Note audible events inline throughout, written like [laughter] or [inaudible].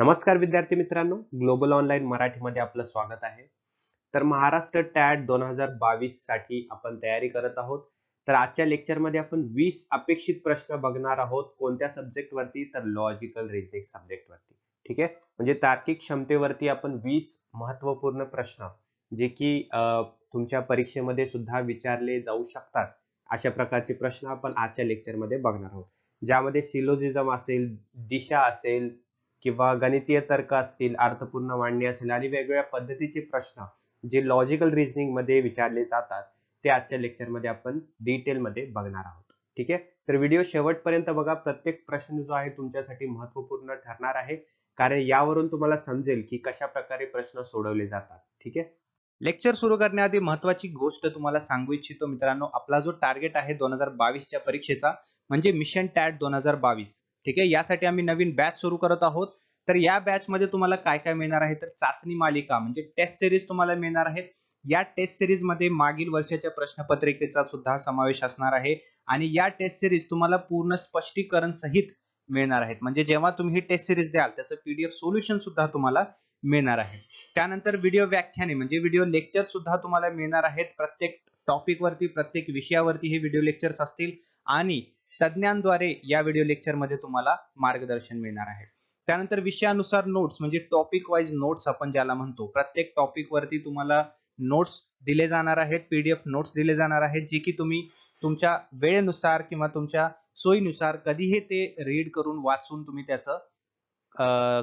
नमस्कार विद्यार्थी मित्रांनो ग्लोबल ऑनलाईन मराठीमध्ये आपलं स्वागत आहे तर महाराष्ट्र टॅट दोन हजार बावीस साठी आपण तयारी करत आहोत तर आजच्या लेक्चरमध्ये आपण वीस अपेक्षित प्रश्न बघणार आहोत कोणत्या सब्जेक्ट वरती तर लॉजिकल रिजनिंग वरती ठीक आहे म्हणजे तार्किक क्षमतेवरती आपण वीस महत्वपूर्ण प्रश्न जे की तुमच्या परीक्षेमध्ये सुद्धा विचारले जाऊ शकतात अशा प्रकारचे प्रश्न आपण आजच्या लेक्चरमध्ये बघणार आहोत ज्यामध्ये सिलोजिझम असेल दिशा असेल किंवा गणितीय तर्क असतील अर्थपूर्ण मांडणी असेल आणि वेगवेगळ्या पद्धतीचे प्रश्न जे लॉजिकल रिझनिंग मध्ये विचारले जातात ते आजच्या लेक्चर मध्ये आपण डिटेल मध्ये बघणार आहोत ठीक आहे तर व्हिडिओ शेवटपर्यंत बघा प्रत्येक प्रश्न जो आहे तुमच्यासाठी महत्वपूर्ण ठरणार आहे कारण यावरून तुम्हाला समजेल की कशा प्रकारे प्रश्न सोडवले जातात ठीक आहे लेक्चर सुरू करण्याआधी महत्वाची गोष्ट तुम्हाला सांगू इच्छितो मित्रांनो आपला जो टार्गेट आहे दोन हजार बावीसच्या परीक्षेचा म्हणजे मिशन टॅट दोन हजार बावीस ठीक आहे यासाठी आम्ही नवीन बॅच सुरू करत आहोत तर या बॅच मध्ये तुम्हाला काय काय मिळणार आहे तर चाचणी मालिका म्हणजे टेस्ट सिरीज तुम्हाला मिळणार आहेत या टेस्ट सिरीज मध्ये मागील वर्षाच्या प्रश्नपत्रिकेचा सुद्धा समावेश असणार आहे आणि या टेस्ट सिरीज तुम्हाला पूर्ण स्पष्टीकरण सहित मिळणार आहेत म्हणजे जेव्हा तुम्ही ही टेस्ट सिरीज द्याल त्याचं पीडीएफ सोल्युशन सुद्धा तुम्हाला मिळणार आहे त्यानंतर व्हिडिओ व्याख्याने म्हणजे व्हिडिओ लेक्चर सुद्धा तुम्हाला मिळणार आहेत प्रत्येक टॉपिकवरती प्रत्येक विषयावरती हे व्हिडिओ लेक्चर्स असतील आणि तज्ञांद्वारे या व्हिडिओ लेक्चरमध्ये तुम्हाला मार्गदर्शन मिळणार आहे त्यानंतर विषयानुसार नोट्स म्हणजे टॉपिक वाईज नोट्स आपण ज्याला म्हणतो प्रत्येक टॉपिक वरती तुम्हाला नोट्स दिले जाणार आहेत पीडीएफ नोट्स दिले जाणार आहेत जे की तुम्ही तुमच्या वेळेनुसार किंवा तुमच्या सोयीनुसार कधीही ते रीड करून वाचून तुम्ही त्याचं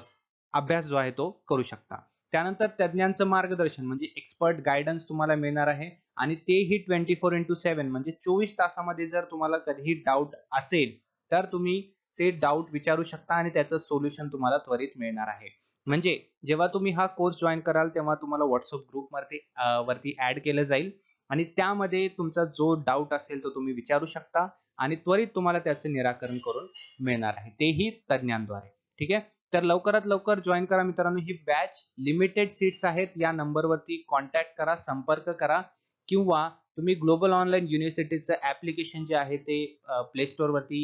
अभ्यास जो आहे तो करू शकता त्यानंतर तज्ञांचं मार्गदर्शन म्हणजे एक्सपर्ट गायडन्स तुम्हाला मिळणार आहे आणि तेही ट्वेंटी फोर इंटू सेव्हन म्हणजे चोवीस तासामध्ये जर तुम्हाला कधीही डाऊट असेल तर तुम्ही ते डाऊट विचारू शकता आणि त्याचं सोल्युशन तुम्हाला त्वरित मिळणार आहे म्हणजे जेव्हा तुम्ही हा कोर्स जॉईन कराल तेव्हा तुम्हाला व्हॉट्सअप ग्रुपवरती वरती ऍड केलं जाईल आणि त्यामध्ये तुमचा जो डाऊट असेल तो तुम्ही विचारू शकता आणि त्वरित तुम्हाला त्याचे निराकरण करून मिळणार आहे तेही तज्ञांद्वारे ठीक आहे तर लवकरात लवकर जॉईन करा मित्रांनो ही बॅच लिमिटेड सीट्स आहेत या नंबरवरती कॉन्टॅक्ट करा संपर्क करा किंवा तुम्ही ग्लोबल ऑनलाईन युनिव्हर्सिटीचं ऍप्लिकेशन जे आहे ते प्ले वरती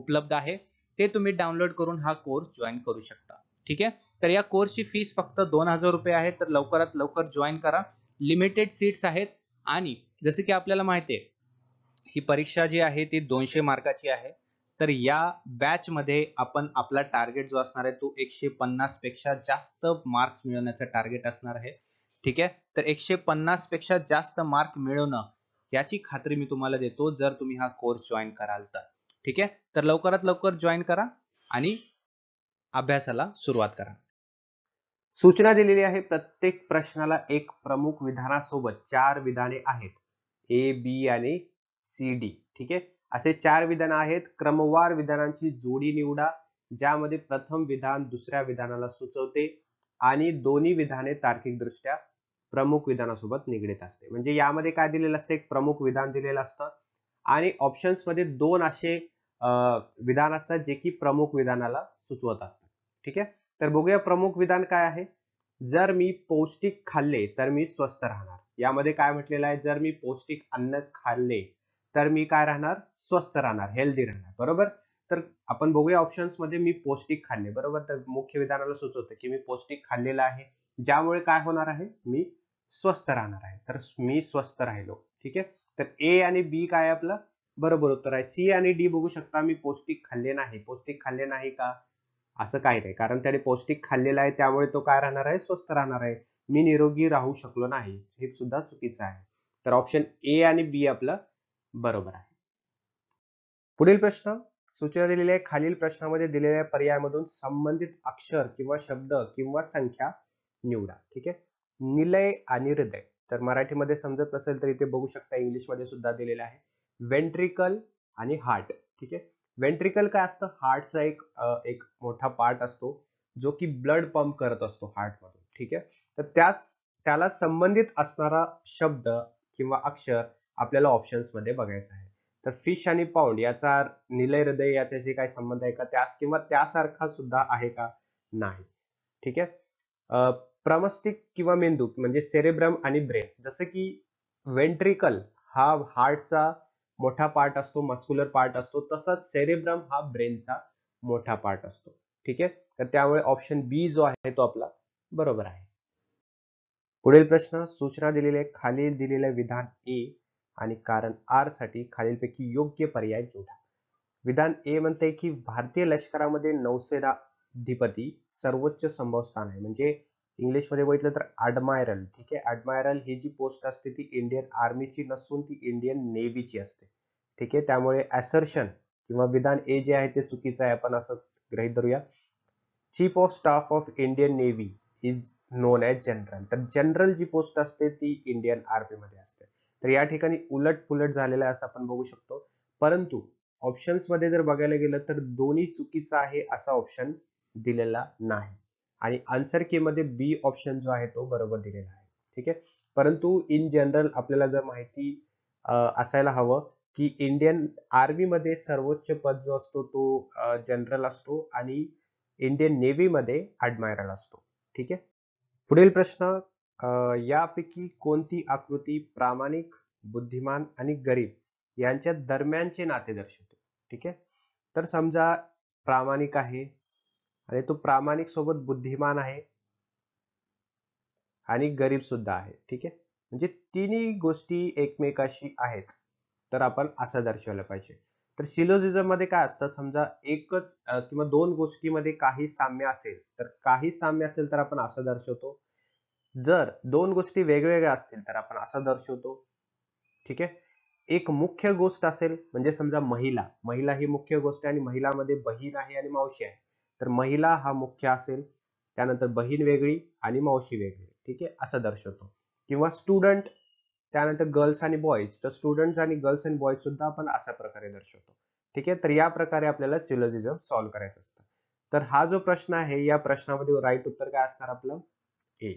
उपलब्ध आहे ते तुम्ही डाउनलोड करून हा कोर्स जॉईन करू शकता ठीक आहे तर या कोर्सची फीस फक्त दोन हजार रुपये आहे तर लवकरात लवकर जॉईन करा लिमिटेड सीट्स आहेत आणि जसे की आपल्याला माहिती आहे ही परीक्षा जी आहे ती दोनशे मार्काची आहे तर या बॅच मध्ये आपण आपला टार्गेट जो असणार आहे तो एकशे पन्नास पेक्षा जास्त मार्क्स मिळवण्याचा टार्गेट असणार आहे ठीक आहे तर एकशे पन्नास पेक्षा जास्त मार्क मिळवणं याची खात्री मी तुम्हाला देतो जर तुम्ही हा कोर्स जॉईन कराल तर ठीक आहे तर लवकरात लवकर जॉईन करा आणि अभ्यासाला सुरुवात करा सूचना दिलेली आहे प्रत्येक प्रश्नाला एक प्रमुख विधानासोबत चार विधाने आहेत ए बी आणि सी डी ठीक आहे असे चार विधान आहेत क्रमवार विधानांची जोडी निवडा ज्यामध्ये प्रथम विधान दुसऱ्या विधानाला सुचवते आणि दोन्ही विधाने तार्किक दृष्ट्या प्रमुख विधानासोबत निगडीत असते म्हणजे यामध्ये काय दिलेलं असतं एक प्रमुख विधान दिलेलं असतं आणि ऑप्शन्स मध्ये दोन असे विधान असतात जे की प्रमुख विधानाला सुचवत असतात ठीक आहे तर बघूया प्रमुख विधान काय आहे जर मी पौष्टिक खाल्ले तर मी स्वस्थ राहणार यामध्ये काय म्हटलेलं आहे जर मी पौष्टिक अन्न खाल्ले तर मी काय राहणार स्वस्त राहणार हेल्दी राहणार बरोबर तर आपण बघूया ऑप्शन्स मध्ये मी पौष्टिक खाल्ले बरोबर तर मुख्य विधानाला सुचवतं की मी पौष्टिक खाल्लेलं आहे ज्यामुळे काय होणार आहे मी स्वस्त राहणार आहे तर मी स्वस्त राहिलो ठीक आहे तर ए आणि बी काय आपलं बरोबर उत्तर आहे सी आणि डी बघू शकता मी पौष्टिक खाल्ले नाही पौष्टिक खाल्ले नाही का असं काय नाही कारण त्याने पौष्टिक खाल्लेलं आहे त्यामुळे तो काय राहणार आहे स्वस्त राहणार आहे मी निरोगी राहू शकलो नाही हे सुद्धा चुकीचं आहे तर ऑप्शन ए आणि बी आपलं बरोबर आहे पुढील प्रश्न सूचना दिलेल्या आहे खालील प्रश्नामध्ये दिलेल्या पर्यायामधून संबंधित अक्षर किंवा शब्द किंवा संख्या निवडा ठीक आहे निलय आणि हृदय तर मराठीमध्ये समजत नसेल तर इथे बघू शकता इंग्लिशमध्ये सुद्धा दिलेलं आहे वेंट्रिकल आणि हार्ट ठीक आहे वेंट्रिकल काय असतं हार्टचा एक एक मोठा पार्ट असतो जो की ब्लड पंप करत असतो हार्टमधून ठीक आहे तर त्यास त्याला संबंधित असणारा शब्द किंवा अक्षर आपल्याला मध्ये बघायचं आहे तर फिश आणि पाऊंड याचा निलय हृदय याच्याशी काही संबंध आहे का त्यास किंवा त्यासारखा सुद्धा आहे का नाही ठीक आहे प्रमस्तिक किंवा मेंदू म्हणजे सेरेब्रम आणि ब्रेन जसं की वेंट्रिकल हा हार्टचा मोठा पार्ट असतो मस्क्युलर पार्ट असतो तसंच सेरेब्रम हा ब्रेनचा मोठा पार्ट असतो ठीक आहे तर त्यामुळे ऑप्शन बी जो आहे तो आपला बरोबर आहे पुढील प्रश्न सूचना दिलेले खाली दिलेले विधान ए आणि कारण आर साठी खालीलपैकी योग्य पर्याय निवडा विधान ए म्हणते की भारतीय लष्करामध्ये नौसेना अधिपती सर्वोच्च संभव स्थान आहे म्हणजे इंग्लिशमध्ये बघितलं तर ॲडमायरल ठीक आहे ॲडमायरल ही जी पोस्ट असते ती इंडियन आर्मीची नसून ती इंडियन नेव्हीची असते ठीक आहे त्यामुळे ॲसर्शन किंवा विधान ए जे आहे ते चुकीचं आहे आपण असं ग्रहित धरूया chief of staff of Indian Navy is known as general तर जनरल जी पोस्ट असते ती इंडियन आर्मी मध्ये असते तर या ठिकाणी उलट पुलट झालेला आहे असं आपण बघू शकतो परंतु ऑप्शन्स मध्ये जर बघायला गेलं तर दोन्ही चुकीचा आहे असा ऑप्शन दिलेला नाही आणि आन्सर के मध्ये बी ऑप्शन जो आहे तो बरोबर दिलेला आहे ठीक आहे परंतु इन जनरल आपल्याला जर माहिती असायला हवं की इंडियन आर्मी मध्ये सर्वोच्च पद जो असतो तो जनरल असतो आणि इंडियन नेव्हीमध्ये ऍडमिरल असतो ठीक आहे पुढील प्रश्न यापैकी कोणती आकृती प्रामाणिक बुद्धिमान आणि गरीब यांच्या दरम्यानचे नाते दर्शवते ठीक आहे तर समजा प्रामाणिक आहे आणि तो प्रामाणिक सोबत बुद्धिमान आहे आणि गरीब सुद्धा आहे ठीक आहे म्हणजे तिन्ही गोष्टी एकमेकाशी आहेत तर आपण असं दर्शवलं पाहिजे तर सिलोजिझम मध्ये काय असतं समजा एकच किंवा दोन गोष्टीमध्ये काही साम्य असेल तर काही साम्य असेल तर आपण असं दर्शवतो जर दोन गोष्टी वेगवेगळ्या असतील तर आपण असं दर्शवतो ठीक आहे एक मुख्य गोष्ट असेल म्हणजे समजा महिला महिला ही मुख्य गोष्ट आहे आणि महिलामध्ये बहीण आहे आणि मावशी आहे तर महिला हा मुख्य असेल त्यानंतर बहीण वेगळी आणि मावशी वेगळी ठीक आहे असं दर्शवतो किंवा स्टुडंट त्यानंतर गर्ल्स आणि बॉयज तर स्टुडंट आणि गर्ल्स अँड बॉयज सुद्धा आपण अशा प्रकारे दर्शवतो ठीक आहे तर या प्रकारे आपल्याला सिलोजिझम सॉल्व्ह करायचं असतं तर हा जो प्रश्न आहे या प्रश्नामध्ये राईट उत्तर काय असणार आपलं ए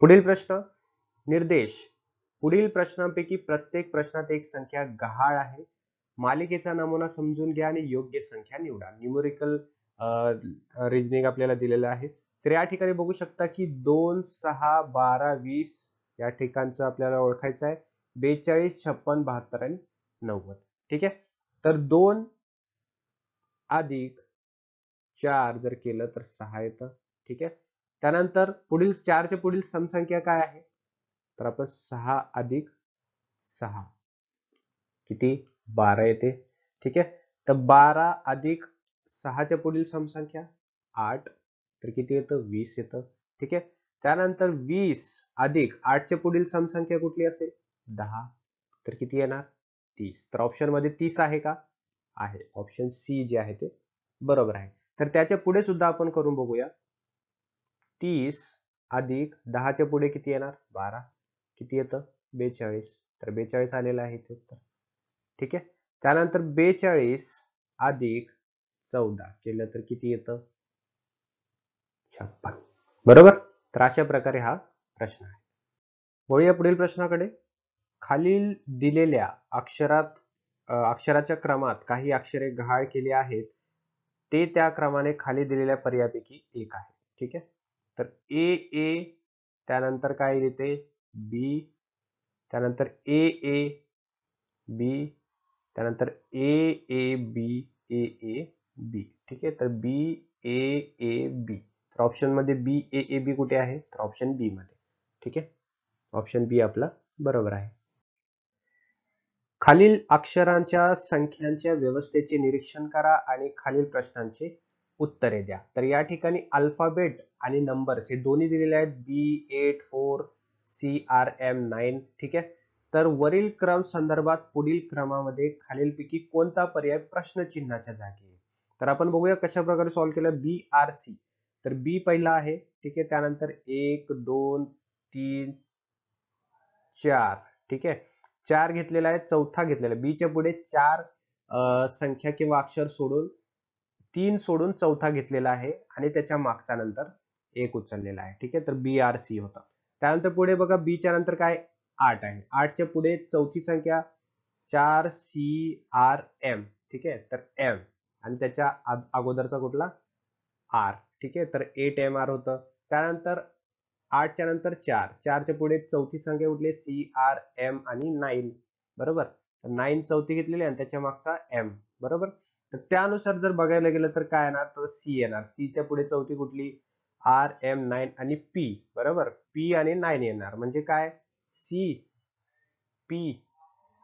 पुढील प्रश्न निर्देश पुढील प्रश्नांपैकी प्रत्येक प्रश्नात एक संख्या गहाळ आहे मालिकेचा नमुना समजून घ्या आणि योग्य संख्या निवडा न्यूमरिकल रिजनिंग आपल्याला दिलेलं आहे तर या ठिकाणी बघू शकता की दोन सहा बारा वीस या ठिकाणचं आपल्याला ओळखायचं आहे बेचाळीस छप्पन बहात्तर आणि नव्वद ठीक आहे तर दोन अधिक चार जर केलं तर सहा येतं ठीक आहे त्यानंतर पुढील चारच्या पुढील समसंख्या काय आहे तर आपण सहा अधिक सहा किती बारा येते ठीक आहे तर बारा अधिक सहाच्या पुढील समसंख्या आठ तर किती येतं वीस येतं ठीक आहे त्यानंतर वीस अधिक आठच्या पुढील समसंख्या कुठली असेल दहा तर किती येणार तीस तर ऑप्शन मध्ये तीस आहे का आहे ऑप्शन सी जे आहे ते बरोबर आहे तर त्याच्या पुढे सुद्धा आपण करून बघूया तीस अधिक दहाच्या पुढे किती येणार बारा किती येतं बेचाळीस तर बेचाळीस आलेलं आहे ते उत्तर ठीक आहे त्यानंतर बेचाळीस अधिक चौदा केलं तर किती येतं छप्पन बरोबर तर अशा प्रकारे हा प्रश्न आहे वळूया पुढील प्रश्नाकडे खालील दिलेल्या अक्षरात अक्षराच्या क्रमात काही अक्षरे गहाळ केली आहेत ते त्या क्रमाने खाली दिलेल्या पर्यापैकी एक आहे ठीक आहे तर ए ए त्यानंतर काय येते बी त्यानंतर ए ए बी त्यानंतर ए A B A A B ठीक आहे तर बी ए ए बी तर मध्ये बी ए ए बी कुठे आहे तर ऑप्शन बी मध्ये ठीक आहे ऑप्शन बी आपला बरोबर आहे खालील अक्षरांच्या संख्यांच्या व्यवस्थेचे निरीक्षण करा आणि खालील प्रश्नांचे उत्तरे द्या तर या ठिकाणी अल्फाबेट आणि नंबर्स हे दोन्ही दिलेले आहेत B eight four C R M nine ठीक आहे तर वरील क्रम संदर्भात पुढील क्रमामध्ये खालीलपैकी कोणता पर्याय प्रश्नचिन्हाच्या जागी तर आपण बघूया कशा प्रकारे सॉल्व्ह केलं बी आर सी तर बी पहिला आहे ठीक आहे त्यानंतर एक दोन तीन चार ठीक आहे चार घेतलेला आहे चौथा घेतलेला आहे बीच्या पुढे चार संख्या किंवा अक्षर सोडून तीन सोडून चौथा घेतलेला आहे आणि त्याच्या मागचा नंतर एक उचललेला आहे ठीक आहे तर बी आर सी होता त्यानंतर पुढे बघा बीच्या नंतर काय आठ आहे आठच्या पुढे चौथी संख्या चार सी आर एम ठीक आहे तर एम आणि त्याच्या अगोदरचा कुठला आर ठीक आहे तर एट एम आर होतं त्यानंतर आठच्या नंतर चार चारच्या पुढे चौथी संख्या उठली सी आर एम आणि नाईन बरोबर नाईन चौथी घेतलेली आणि त्याच्या मागचा एम बरोबर तर त्यानुसार जर बघायला गेलं तर काय येणार तर सी येणार सीच्या पुढे चौथी कुठली आर एम नाईन आणि पी बरोबर पी आणि नाईन येणार म्हणजे काय सी पी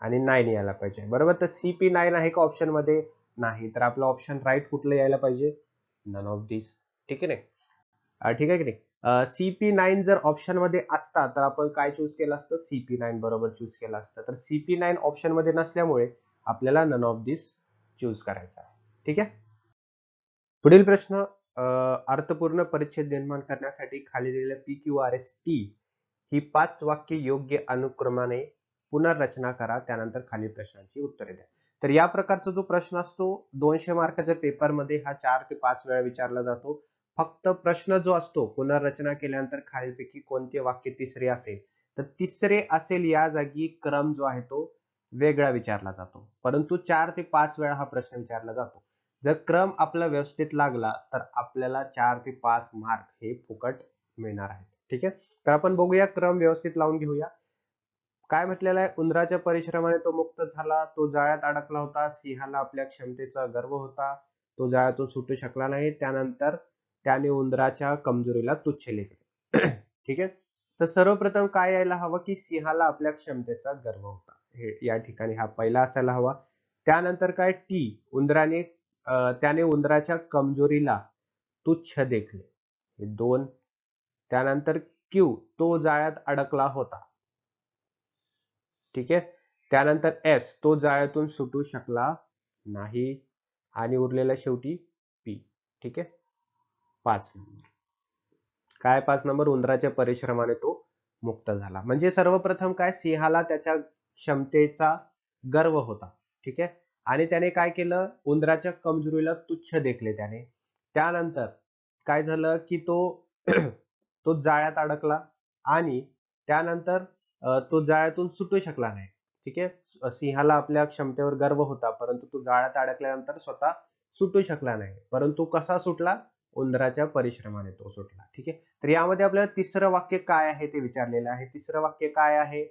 आणि नाईन यायला पाहिजे बरोबर तर सी पी नाईन आहे का ऑप्शन मध्ये नाही तर आपला ऑप्शन राईट कुठलं यायला पाहिजे नन ऑफ दिस ठीक आहे ना ठीक आहे की नाही सी नाईन जर ऑप्शन मध्ये असता तर आपण काय चूज केलं असतं सी नाईन बरोबर चूज केलं असतं तर सी नाईन ऑप्शन मध्ये नसल्यामुळे आपल्याला नन ऑफ दिस चूज करायचा आहे ठीक आहे पुढील प्रश्न अर्थपूर्ण परिच्छेद निर्माण करण्यासाठी खाली दिलेल्या P Q R S T ही पाच वाक्य योग्य अनुक्रमाने पुनर्रचना करा त्यानंतर खाली प्रश्नांची उत्तरे द्या तर या प्रकारचा जो प्रश्न असतो दोनशे मार्काच्या पेपरमध्ये हा चार ते पाच वेळा विचारला जातो फक्त प्रश्न जो असतो पुनर्रचना केल्यानंतर खालीलपैकी कोणते वाक्य तिसरे असेल तर तिसरे असेल या जागी क्रम जो आहे तो वेगळा विचारला जातो परंतु चार ते पाच वेळा हा प्रश्न विचारला जातो जर क्रम आपला व्यवस्थित लागला तर आपल्याला चार ते पाच मार्क हे फुकट मिळणार आहेत ठीक आहे तर आपण बघूया क्रम व्यवस्थित लावून घेऊया काय म्हटलेलं आहे उंदराच्या परिश्रमाने तो मुक्त झाला तो जाळ्यात अडकला होता सिंहाला आपल्या क्षमतेचा गर्व होता तो जाळ्यातून सुटू शकला नाही त्यानंतर त्याने उंदराच्या कमजोरीला तुच्छ लिहिले [clears throat] ठीक आहे तर सर्वप्रथम काय यायला हवं की सिंहाला आपल्या क्षमतेचा गर्व होता या ठिकाणी हा पहिला असायला हवा त्यानंतर काय टी उंदराने त्याने उंदराच्या कमजोरीला तुच्छ देखले हे दोन त्यानंतर क्यू तो जाळ्यात अडकला होता ठीक आहे त्यानंतर एस तो जाळ्यातून सुटू शकला नाही आणि उरलेला शेवटी पी ठीक आहे पाच नंबर काय पाच नंबर उंदराच्या परिश्रमाने तो मुक्त झाला म्हणजे सर्वप्रथम काय सिंहाला त्याच्या क्षमतेचा गर्व होता ठीक आहे आणि त्याने काय केलं उंदराच्या कमजोरीला तुच्छ देखले त्याने त्यानंतर काय झालं की तो [clears throat] तो जाळ्यात अडकला आणि त्यानंतर तो जाळ्यातून सुटू शकला नाही ठीक आहे सिंहाला आपल्या क्षमतेवर गर्व होता परंतु तो जाळ्यात अडकल्यानंतर स्वतः सुटू शकला नाही परंतु कसा सुटला उंदराच्या परिश्रमाने तो सुटला ठीक आहे तर यामध्ये आपल्याला तिसरं वाक्य काय आहे ते विचारलेलं आहे तिसरं वाक्य काय आहे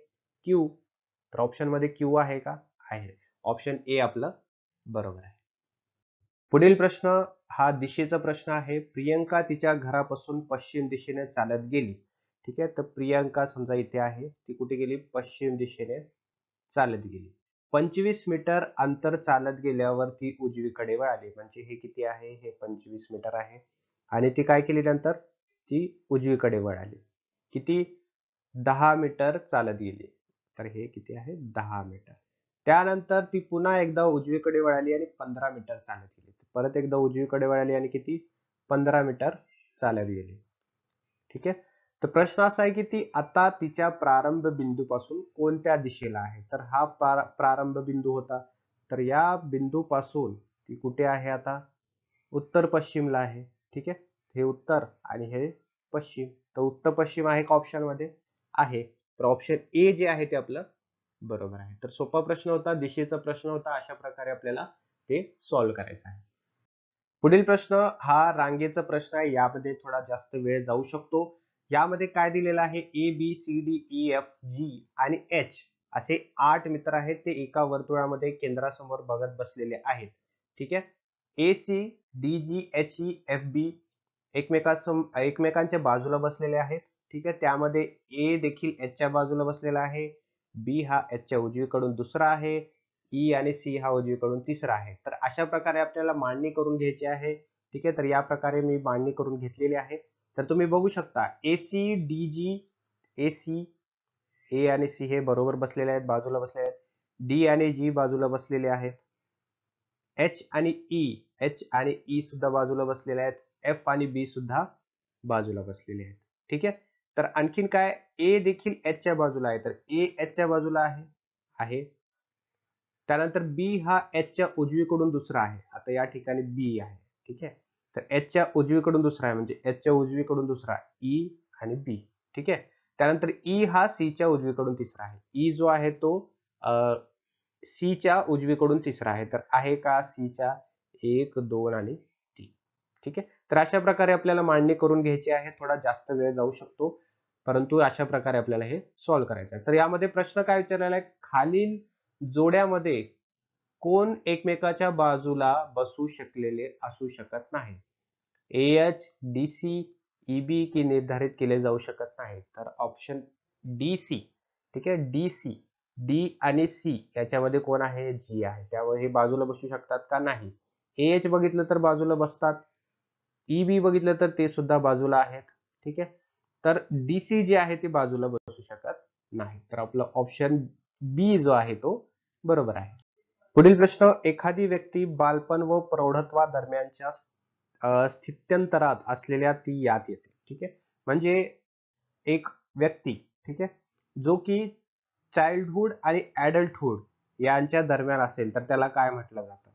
क्यू तर मध्ये क्यू आहे का आहे ऑप्शन ए आपलं बरोबर आहे पुढील प्रश्न हा दिशेचा प्रश्न आहे प्रियंका तिच्या घरापासून पश्चिम दिशेने चालत गेली ठीक आहे तर प्रियंका समजा इथे आहे ती कुठे गेली पश्चिम दिशेने चालत गेली पंचवीस मीटर अंतर चालत गेल्यावर ती उजवीकडे वळाली म्हणजे हे किती आहे हे पंचवीस मीटर आहे आणि ती काय केली नंतर ती उजवीकडे वळाली किती दहा मीटर चालत गेली तर हे किती आहे दहा मीटर त्यानंतर ती पुन्हा एकदा उजवीकडे वळाली आणि पंधरा मीटर चालत गेली परत एकदा उजवीकडे वळाली आणि किती पंधरा मीटर चालत गेली ठीक आहे तर प्रश्न असा आहे की ती आता तिच्या प्रारंभ बिंदूपासून कोणत्या दिशेला आहे तर हा प्रारंभ बिंदू होता तर या बिंदू पासून ती कुठे आहे आता उत्तर पश्चिमला आहे ठीक आहे हे उत्तर आणि हे पश्चिम तर उत्तर पश्चिम आहे का ऑप्शन मध्ये आहे तर ऑप्शन ए जे आहे ते आपलं बरोबर आहे तर सोपा प्रश्न होता दिशेचा प्रश्न होता अशा प्रकारे आपल्याला ते सॉल्व्ह करायचं आहे पुढील प्रश्न हा रांगेचा प्रश्न आहे यामध्ये थोडा जास्त वेळ जाऊ शकतो यामध्ये काय दिलेलं आहे A B C D E F G आणि एच असे आठ मित्र आहेत ते एका वर्तुळामध्ये केंद्रासमोर बघत बसलेले आहेत ठीक आहे A C D G H E F B एकमेकांच्या बाजूला बसलेले आहेत ठीक आहे त्यामध्ये ए देखील एचच्या बाजूला बसलेला आहे बी हा च्या उजवीकडून दुसरा आहे ई e आणि सी हा उजवीकडून तिसरा आहे तर अशा प्रकारे आपल्याला मांडणी करून घ्यायची आहे ठीक आहे तर या प्रकारे मी मांडणी करून घेतलेली आहे तर तुम्ही बघू शकता A C D G A C A आणि सी हे बरोबर बसलेले आहेत बाजूला बसले आहेत डी आणि जी बाजूला बसलेले आहेत एच आणि ई e, एच आणि ई e सुद्धा बाजूला बसलेले आहेत एफ आणि बी सुद्धा बाजूला बसलेले आहेत ठीक आहे तर आणखीन काय ए देखील एचच्या बाजूला आहे तर ए च्या बाजूला आहे आहे त्यानंतर बी हा एचच्या उजवीकडून दुसरा आहे आता या ठिकाणी बी आहे ठीक आहे तर एचच्या उजवीकडून दुसरा आहे म्हणजे एचच्या उजवीकडून दुसरा ई e आणि बी ठीक आहे त्यानंतर ई e हा सीच्या उजवीकडून तिसरा आहे ई e जो आहे तो सीच्या उजवीकडून तिसरा आहे तर आहे का सीच्या एक दोन आणि तीन ठीक आहे तर अशा प्रकारे आपल्याला मांडणी करून घ्यायची आहे थोडा जास्त वेळ जाऊ शकतो परंतु अशा प्रकारे आपल्याला हे सॉल्व्ह करायचं आहे तर यामध्ये प्रश्न काय विचारलेला आहे खालील जोड्यामध्ये कोण एकमेकाच्या बाजूला बसू शकलेले असू शकत नाही एच डी सी ईबी की निर्धारित केले जाऊ शकत नाही तर ऑप्शन डी सी ठीक आहे डी सी डी आणि सी याच्यामध्ये कोण आहे जी आहे त्यामुळे हे बाजूला बसू शकतात का नाही एच बघितलं तर बाजूला बसतात ई e, बी बघितलं तर ते सुद्धा बाजूला आहेत ठीक आहे तर डीसी जे आहे ते बाजूला बसू शकत नाही तर आपला ऑप्शन बी जो आहे तो बरोबर आहे पुढील प्रश्न एखादी व्यक्ती बालपण व प्रौढत्वा दरम्यानच्या स्थित्यंतरात असलेल्या ती यात येते ठीक आहे म्हणजे एक व्यक्ती ठीक आहे जो की चाइल्डहूड आणि ऍडल्टहूड यांच्या दरम्यान असेल तर त्याला काय म्हटलं जातं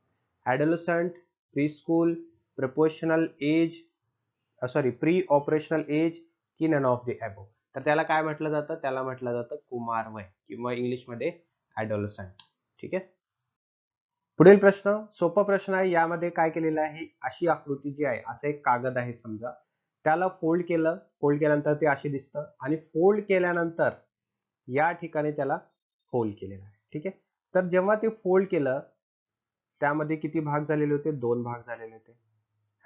adolescent pre school proportional age sorry pre operational age की नन ऑफ द अबो तर त्याला काय म्हटलं जातं त्याला म्हटलं जातं वय किंवा इंग्लिशमध्ये ॲडोलसंट ठीक आहे पुढील प्रश्न सोपा प्रश्न आहे यामध्ये काय केलेलं आहे अशी आकृती जी आहे असं एक कागद आहे समजा त्याला फोल्ड केलं फोल्ड केल्यानंतर ते असे दिसतं आणि फोल्ड केल्यानंतर या ठिकाणी त्याला फोल्ड केलेलं आहे ठीक आहे तर जेव्हा ते फोल्ड केलं त्यामध्ये किती भाग झालेले होते दोन भाग झालेले होते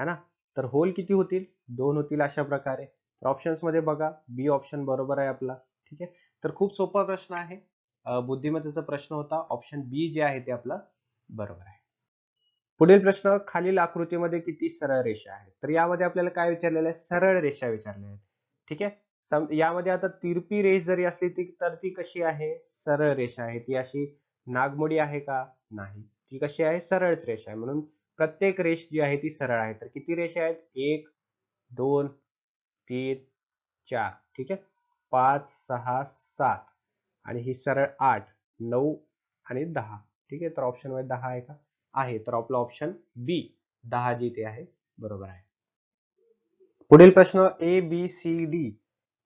है ना तर होल किती होतील दोन होतील अशा प्रकारे मध्ये बघा बी ऑप्शन बरोबर आहे आपला ठीक आहे तर खूप सोपा प्रश्न आहे बुद्धिमत्तेचा प्रश्न होता ऑप्शन बी जे आहे ते आपला बरोबर आहे पुढील प्रश्न खालील आकृतीमध्ये किती सरळ रेषा आहे तर यामध्ये आपल्याला काय विचारलेलं आहे सरळ रेषा विचारलेल्या आहेत ठीक आहे यामध्ये आता तिरपी रेष जरी असली ती तर ती कशी आहे सरळ रेषा आहे ती अशी नागमोडी आहे का नाही ती कशी आहे सरळच रेषा आहे म्हणून प्रत्येक रेष जी आहे ती सरळ आहे तर किती रेषा आहेत एक दोन तीन चार ठीक आहे पाच सहा सात आणि ही सरळ आठ नऊ आणि दहा ठीक आहे तर ऑप्शन मध्ये दहा आहे का आहे तर आपला ऑप्शन बी दहा जी ते आहे बरोबर आहे पुढील प्रश्न ए बी सी डी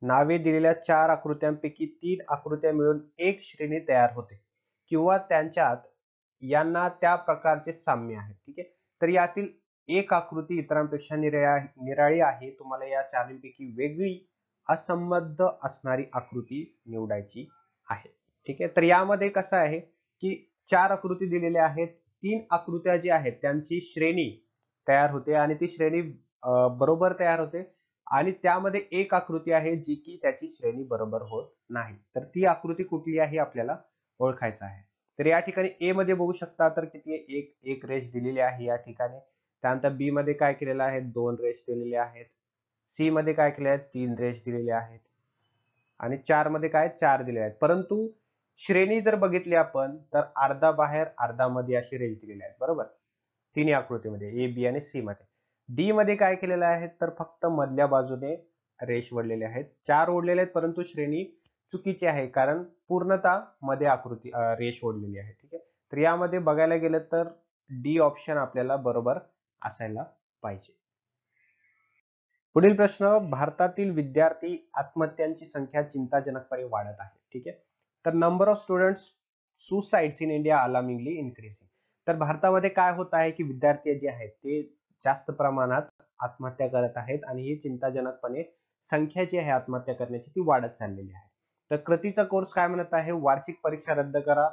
नावे दिलेल्या चार आकृत्यांपैकी तीन आकृत्या मिळून एक श्रेणी तयार होते किंवा त्यांच्यात यांना त्या प्रकारचे साम्य आहे ठीक आहे तर यातील एक आकृती इतरांपेक्षा निराळा निराळी आहे तुम्हाला या चारींपैकी वेगळी असंबद्ध असणारी आकृती निवडायची आहे ठीक आहे तर यामध्ये कसं आहे की चार आकृती दिलेल्या आहेत तीन आकृत्या जी आहेत त्यांची श्रेणी तयार होते आणि ती श्रेणी बरोबर तयार होते आणि त्यामध्ये एक आकृती आहे जी की त्याची श्रेणी बरोबर होत नाही तर ती आकृती कुठली आहे आपल्याला ओळखायचं आहे तर या ठिकाणी ए मध्ये बघू शकता तर किती एक एक रेष दिलेली आहे या ठिकाणी त्यानंतर बी मध्ये काय केलेलं आहे दोन रेष दिलेले आहेत सी मध्ये काय केले आहेत तीन रेश दिलेले आहेत आणि चार मध्ये काय चार दिलेले आहेत परंतु श्रेणी जर बघितली आपण तर अर्धा बाहेर अर्धा मध्ये अशी रेश दिलेली आहेत बरोबर तिन्ही आकृतीमध्ये ए बी आणि सी मध्ये डी मध्ये काय केलेलं आहे तर फक्त मधल्या बाजूने रेष ओढलेले आहेत चार ओढलेले आहेत परंतु श्रेणी चुकीची आहे कारण पूर्णतः मध्ये आकृती रेष ओढलेली आहे ठीक आहे तर यामध्ये बघायला गेलं तर डी ऑप्शन आपल्याला बरोबर असायला पाहिजे पुढील प्रश्न भारतातील विद्यार्थी आत्महत्यांची संख्या चिंताजनकपणे वाढत आहे ठीक आहे तर number of student suicides in India alarmingly increasing तर भारतामध्ये काय होत आहे की विद्यार्थी जे आहेत ते जास्त प्रमाणात आत्महत्या करत आहेत आणि ही चिंताजनकपणे संख्या जी आहे आत्महत्या करण्याची ती वाढत चाललेली आहे तर कृतीचा कोर्स काय म्हणत आहे वार्षिक परीक्षा रद्द करा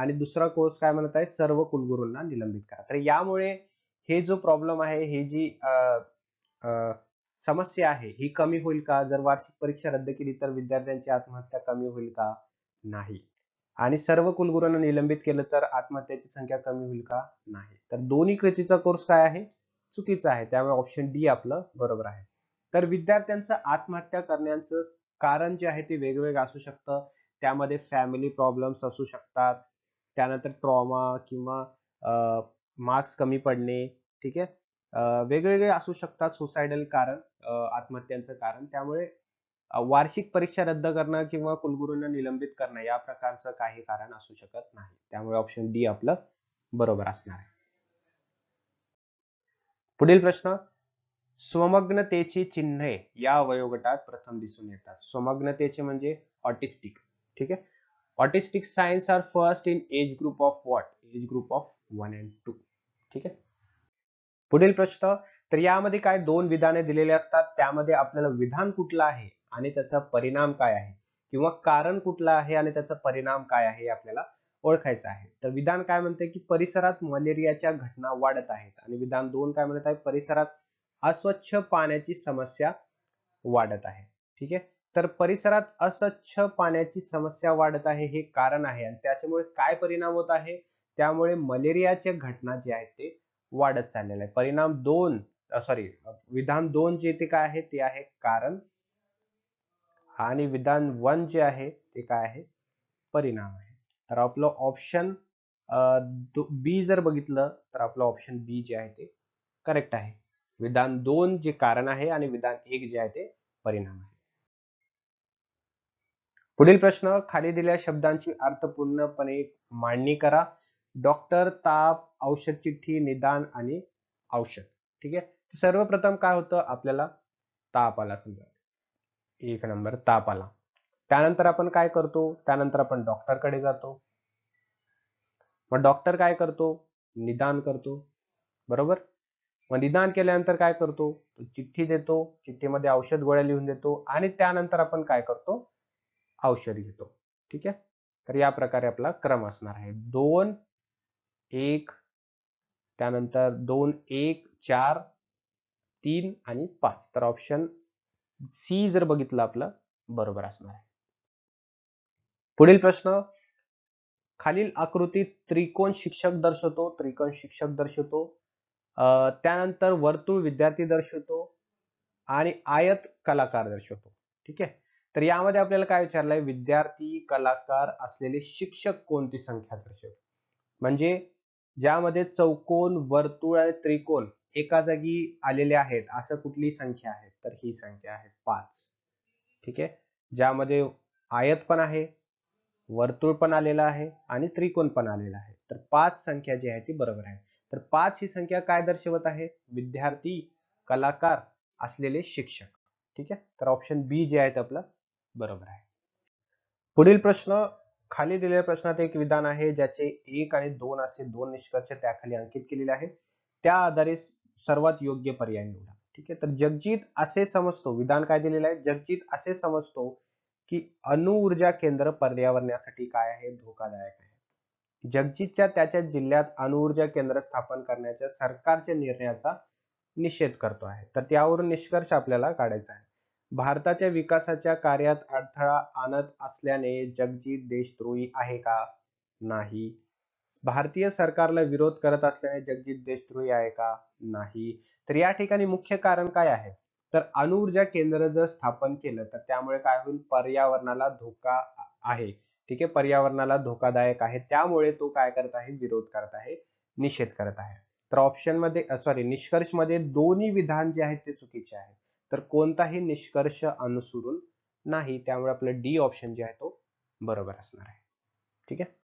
आणि दुसरा कोर्स काय म्हणत आहे सर्व कुलगुरूंना निलंबित करा तर यामुळे हे जो प्रॉब्लेम आहे हे जी समस्या आहे ही कमी होईल का जर वार्षिक परीक्षा रद्द केली तर विद्यार्थ्यांची आत्महत्या कमी होईल का नाही आणि सर्व कुलगुरूंना निलंबित केलं तर आत्महत्याची संख्या कमी होईल का नाही तर दोन्ही कृतीचा कोर्स काय आहे चुकीचा आहे त्यामुळे ऑप्शन डी आपलं बरोबर आहे तर विद्यार्थ्यांचं आत्महत्या करण्याचं कारण जे आहे ते वेगवेगळं असू शकतं त्यामध्ये फॅमिली प्रॉब्लेम्स असू शकतात त्यानंतर ट्रॉमा किंवा मार्क्स कमी पडणे ठीक आहे वेगवेगळे असू शकतात सुसायडल कारण आत्महत्यांचं कारण त्यामुळे वार्षिक परीक्षा रद्द करणं किंवा कुलगुरूंना निलंबित करणं या प्रकारचं काही कारण असू शकत नाही त्यामुळे ऑप्शन डी आपलं बरोबर असणार आहे पुढील प्रश्न स्वमग्नतेची चिन्हे या वयोगटात प्रथम दिसून येतात स्वमग्नतेचे म्हणजे ऑटिस्टिक ठीक आहे autistic science are first in age group of what age group of one and two ठीक आहे पुढील प्रश्न तर यामध्ये काय दोन विधाने दिलेले असतात त्यामध्ये आपल्याला विधान कुठलं आहे आणि त्याचा परिणाम काय आहे किंवा कारण कुठलं आहे आणि त्याचा परिणाम काय आहे हे आपल्याला ओळखायचं आहे तर विधान काय म्हणते की परिसरात मलेरियाच्या घटना वाढत आहेत आणि विधान दोन काय म्हणत आहे परिसरात अस्वच्छ पाण्याची समस्या वाढत आहे ठीक आहे तर परिसरात अस्वच्छ पाण्याची समस्या वाढत आहे हे कारण आहे आणि त्याच्यामुळे काय परिणाम होत आहे त्यामुळे मलेरियाच्या घटना जे आहेत ते वाढत चाललेला आहे परिणाम दोन सॉरी विधान दोन जे ते काय आहे ते आहे कारण आणि विधान वन जे आहे ते काय आहे परिणाम आहे तर आपलं ऑप्शन बी जर बघितलं तर आपलं ऑप्शन बी जे आहे ते करेक्ट आहे विधान दोन जे कारण आहे आणि विधान एक जे आहे ते परिणाम आहे पुढील प्रश्न खाली दिलेल्या शब्दांची अर्थपूर्णपणे मांडणी करा डॉक्टर ताप औषध चिठ्ठी निदान आणि औषध ठीक आहे सर्वप्रथम काय होतं आपल्याला ताप आला समजा एक नंबर ताप आला त्यानंतर आपण काय करतो त्यानंतर आपण डॉक्टरकडे जातो मग डॉक्टर काय करतो निदान करतो बरोबर मग निदान केल्यानंतर काय करतो चिठ्ठी देतो चिठ्ठीमध्ये औषध गोळ्या लिहून देतो आणि त्यानंतर आपण काय करतो औषध घेतो ठीक आहे तर या प्रकारे आपला क्रम असणार आहे दोन एक त्यानंतर दोन एक चार तीन आणि पाच तर ऑप्शन सी जर बघितलं आपलं बरोबर असणार आहे पुढील प्रश्न खालील आकृतीत त्रिकोण शिक्षक दर्शवतो त्रिकोण शिक्षक दर्शवतो त्यानंतर वर्तुळ विद्यार्थी दर्शवतो आणि आयत कलाकार दर्शवतो ठीक आहे तर यामध्ये आपल्याला काय विचारलंय विद्यार्थी कलाकार असलेले शिक्षक कोणती संख्या दर्शवतो म्हणजे ज्यामध्ये चौकोन वर्तुळ आणि त्रिकोण एका जागी आलेले आहेत असं कुठली संख्या आहे तर ही संख्या आहे पाच ठीक आहे ज्यामध्ये आयत पण आहे वर्तुळ पण आलेला आहे आणि त्रिकोण पण आलेला आहे तर पाच संख्या जी आहे ती बरोबर आहे तर पाच ही संख्या काय दर्शवत आहे विद्यार्थी कलाकार असलेले शिक्षक ठीक आहे तर ऑप्शन बी जे आहेत आपलं बरोबर आहे पुढील प्रश्न खाली दिलेल्या प्रश्नात एक विधान आहे ज्याचे एक आणि दोन असे दोन निष्कर्ष त्याखाली अंकित केलेले आहेत त्या आधारे सर्वात योग्य पर्याय निवडा ठीक आहे तर जगजित असे समजतो विधान काय दिलेलं आहे जगजित असे समजतो की अणुऊर्जा केंद्र पर्यावरणासाठी काय आहे धोकादायक आहे जगजीतच्या त्याच्या जिल्ह्यात अणुऊर्जा केंद्र स्थापन करण्याच्या सरकारच्या निर्णयाचा निषेध करतो आहे तर त्यावरून निष्कर्ष आपल्याला काढायचा आहे भारताच्या विकासाच्या कार्यात अडथळा आणत असल्याने जगजीत देशद्रोही आहे का नाही भारतीय सरकारला विरोध करत असल्याने जगजीत देशद्रोही आहे का नाही तर या ठिकाणी मुख्य कारण काय आहे तर अणुऊर्जा केंद्र जर स्थापन केलं तर त्यामुळे काय होईल पर्यावरणाला धोका आहे ठीक आहे पर्यावरणाला धोकादायक आहे त्यामुळे तो काय करत आहे विरोध करत आहे निषेध करत आहे तर ऑप्शन मध्ये सॉरी निष्कर्ष मध्ये दोन्ही विधान जे आहेत ते चुकीचे आहे तर कोणताही निष्कर्ष अनुसरून नाही त्यामुळे आपलं डी ऑप्शन जे आहे तो बरोबर असणार आहे ठीक आहे